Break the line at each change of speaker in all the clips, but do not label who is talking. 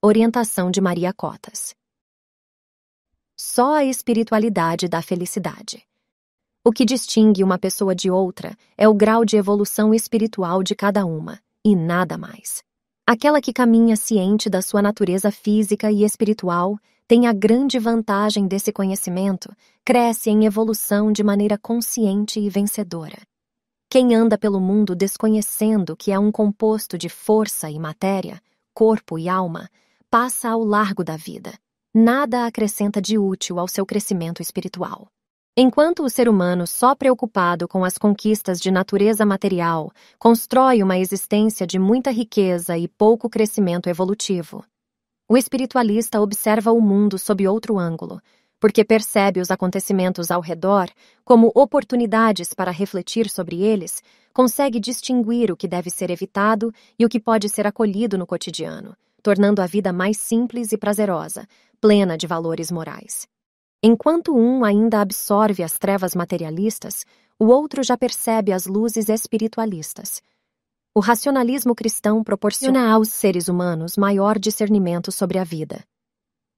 Orientação de Maria Cotas. Só a espiritualidade dá felicidade. O que distingue uma pessoa de outra é o grau de evolução espiritual de cada uma, e nada mais. Aquela que caminha ciente da sua natureza física e espiritual tem a grande vantagem desse conhecimento, cresce em evolução de maneira consciente e vencedora. Quem anda pelo mundo desconhecendo que é um composto de força e matéria, corpo e alma, passa ao largo da vida. Nada acrescenta de útil ao seu crescimento espiritual. Enquanto o ser humano, só preocupado com as conquistas de natureza material, constrói uma existência de muita riqueza e pouco crescimento evolutivo, o espiritualista observa o mundo sob outro ângulo, porque percebe os acontecimentos ao redor como oportunidades para refletir sobre eles, consegue distinguir o que deve ser evitado e o que pode ser acolhido no cotidiano, tornando a vida mais simples e prazerosa, plena de valores morais. Enquanto um ainda absorve as trevas materialistas, o outro já percebe as luzes espiritualistas. O racionalismo cristão proporciona aos seres humanos maior discernimento sobre a vida.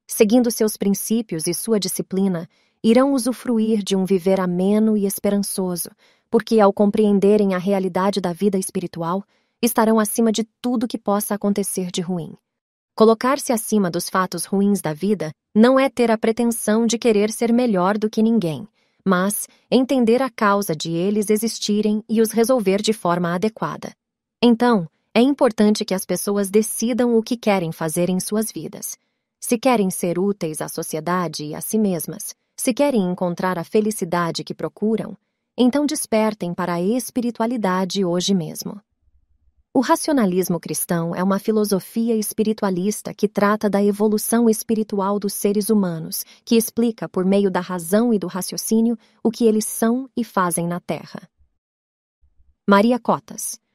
Seguindo seus princípios e sua disciplina, irão usufruir de um viver ameno e esperançoso, porque, ao compreenderem a realidade da vida espiritual, estarão acima de tudo que possa acontecer de ruim. Colocar-se acima dos fatos ruins da vida não é ter a pretensão de querer ser melhor do que ninguém, mas entender a causa de eles existirem e os resolver de forma adequada. Então, é importante que as pessoas decidam o que querem fazer em suas vidas. Se querem ser úteis à sociedade e a si mesmas, se querem encontrar a felicidade que procuram, então despertem para a espiritualidade hoje mesmo. O racionalismo cristão é uma filosofia espiritualista que trata da evolução espiritual dos seres humanos, que explica, por meio da razão e do raciocínio, o que eles são e fazem na Terra. Maria Cotas